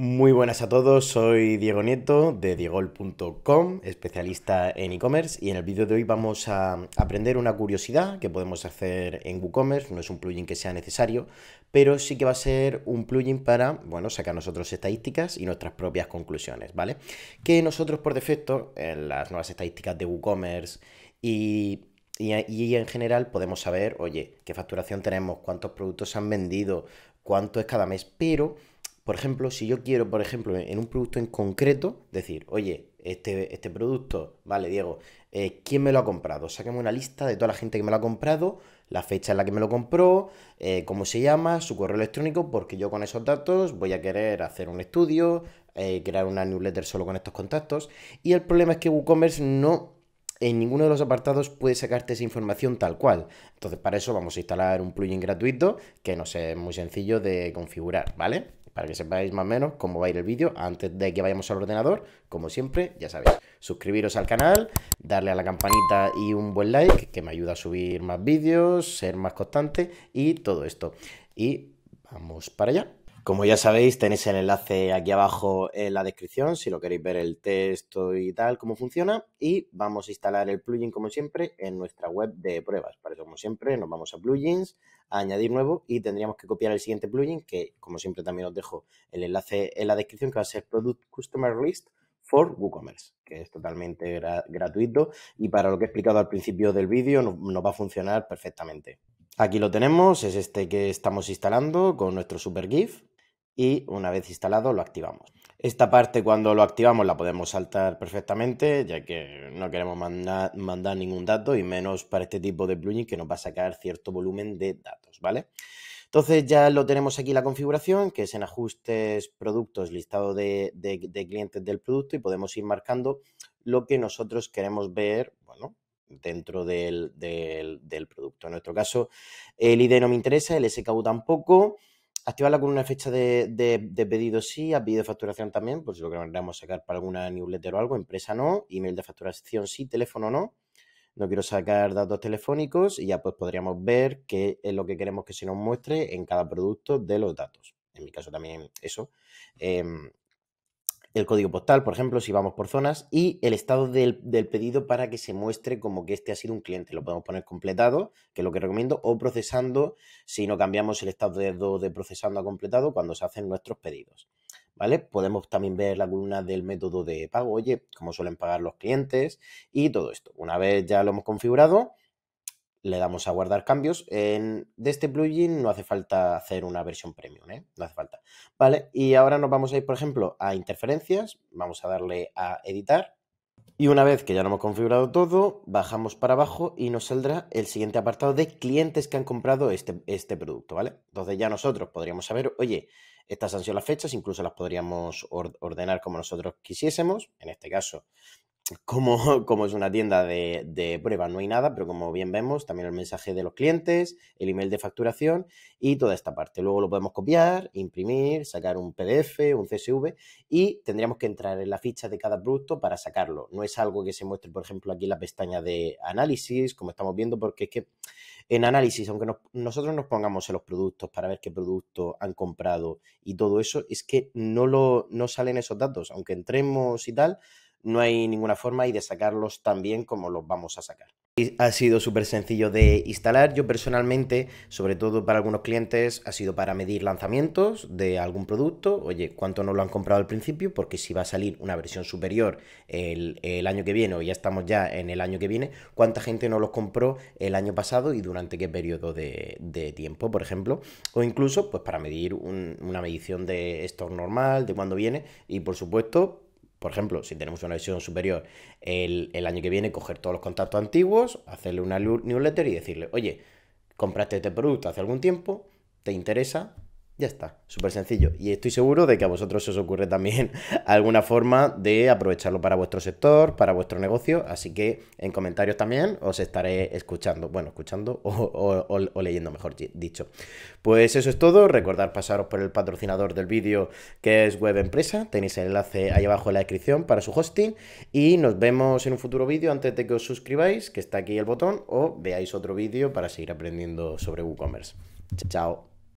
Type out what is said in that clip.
Muy buenas a todos, soy Diego Nieto de diegol.com, especialista en e-commerce y en el vídeo de hoy vamos a aprender una curiosidad que podemos hacer en WooCommerce, no es un plugin que sea necesario, pero sí que va a ser un plugin para, bueno, sacar nosotros estadísticas y nuestras propias conclusiones, ¿vale? Que nosotros por defecto en las nuevas estadísticas de WooCommerce y y, en general podemos saber, oye, qué facturación tenemos, cuántos productos se han vendido, cuánto es cada mes, pero por ejemplo, si yo quiero, por ejemplo, en un producto en concreto, decir, oye, este, este producto, vale, Diego, eh, ¿quién me lo ha comprado? Sáqueme una lista de toda la gente que me lo ha comprado, la fecha en la que me lo compró, eh, cómo se llama, su correo electrónico, porque yo con esos datos voy a querer hacer un estudio, eh, crear una newsletter solo con estos contactos. Y el problema es que WooCommerce no en ninguno de los apartados puede sacarte esa información tal cual. Entonces, para eso vamos a instalar un plugin gratuito que no sé, es muy sencillo de configurar, ¿vale? para que sepáis más o menos cómo va a ir el vídeo antes de que vayamos al ordenador. Como siempre, ya sabéis, suscribiros al canal, darle a la campanita y un buen like, que me ayuda a subir más vídeos, ser más constante y todo esto. Y vamos para allá. Como ya sabéis, tenéis el enlace aquí abajo en la descripción si lo queréis ver el texto y tal, cómo funciona. Y vamos a instalar el plugin, como siempre, en nuestra web de pruebas. Para eso, como siempre, nos vamos a plugins, a añadir nuevo y tendríamos que copiar el siguiente plugin, que como siempre también os dejo el enlace en la descripción, que va a ser Product Customer List for WooCommerce, que es totalmente gratuito y para lo que he explicado al principio del vídeo nos va a funcionar perfectamente. Aquí lo tenemos, es este que estamos instalando con nuestro super GIF y una vez instalado lo activamos. Esta parte cuando lo activamos la podemos saltar perfectamente ya que no queremos mandar, ningún dato y menos para este tipo de plugin que nos va a sacar cierto volumen de datos, ¿vale? Entonces ya lo tenemos aquí la configuración, que es en ajustes, productos, listado de, clientes del producto y podemos ir marcando lo que nosotros queremos ver, bueno, dentro del, del producto. En nuestro caso, el ID no me interesa, el SKU tampoco, Activarla con una fecha de, pedido sí, a pedido de facturación también, por pues si lo queremos sacar para alguna newsletter o algo, empresa no, email de facturación sí, teléfono no. No quiero sacar datos telefónicos y ya pues podríamos ver qué es lo que queremos que se nos muestre en cada producto de los datos. En mi caso también eso, em, el código postal, por ejemplo, si vamos por zonas, y el estado del, pedido para que se muestre como que este ha sido un cliente. Lo podemos poner completado, que es lo que recomiendo, o procesando, si no cambiamos el estado de, de procesando a completado cuando se hacen nuestros pedidos. ¿Vale? Podemos también ver la columna del método de pago, oye, cómo suelen pagar los clientes y todo esto. Una vez ya lo hemos configurado, le damos a guardar cambios. En, de este plugin no hace falta hacer una versión premium, ¿eh? no hace falta. Vale, y ahora nos vamos a ir, por ejemplo, a interferencias, vamos a darle a editar. Y una vez que ya lo hemos configurado todo, bajamos para abajo y nos saldrá el siguiente apartado de clientes que han comprado este, este producto, ¿vale? Entonces ya nosotros podríamos saber, oye, estas han sido las fechas, incluso las podríamos ordenar como nosotros quisiésemos. En este caso, como, es una tienda de, pruebas, no hay nada, pero como bien vemos, también el mensaje de los clientes, el email de facturación y toda esta parte. Luego lo podemos copiar, imprimir, sacar un PDF, un CSV y tendríamos que entrar en la ficha de cada producto para sacarlo. No es algo que se muestre, por ejemplo, aquí en la pestaña de análisis, como estamos viendo, porque es que en análisis, aunque nosotros nos pongamos en los productos para ver qué producto han comprado y todo eso, es que no, no salen esos datos, aunque entremos y tal no hay ninguna forma y de sacarlos tan bien como los vamos a sacar. Ha sido súper sencillo de instalar. Yo personalmente, sobre todo para algunos clientes, ha sido para medir lanzamientos de algún producto. Oye, ¿cuánto no lo han comprado al principio? Porque si va a salir una versión superior el, año que viene o ya estamos ya en el año que viene, ¿cuánta gente no los compró el año pasado y durante qué periodo de, tiempo, por ejemplo? O incluso, pues para medir una medición de stock normal, de cuándo viene y, por supuesto, por ejemplo, si tenemos una visión superior el, el año que viene, coger todos los contactos antiguos, hacerle una newsletter y decirle, oye, compraste este producto hace algún tiempo, ¿te interesa? Ya está, súper sencillo. Y estoy seguro de que a vosotros os ocurre también alguna forma de aprovecharlo para vuestro sector, para vuestro negocio. Así que en comentarios también os estaré escuchando. Bueno, escuchando o, leyendo, mejor dicho. Pues eso es todo. Recordad pasaros por el patrocinador del vídeo que es Web Empresa. Tenéis el enlace ahí abajo en la descripción para su hosting. Y nos vemos en un futuro vídeo antes de que os suscribáis, que está aquí el botón, o veáis otro vídeo para seguir aprendiendo sobre WooCommerce. Chao.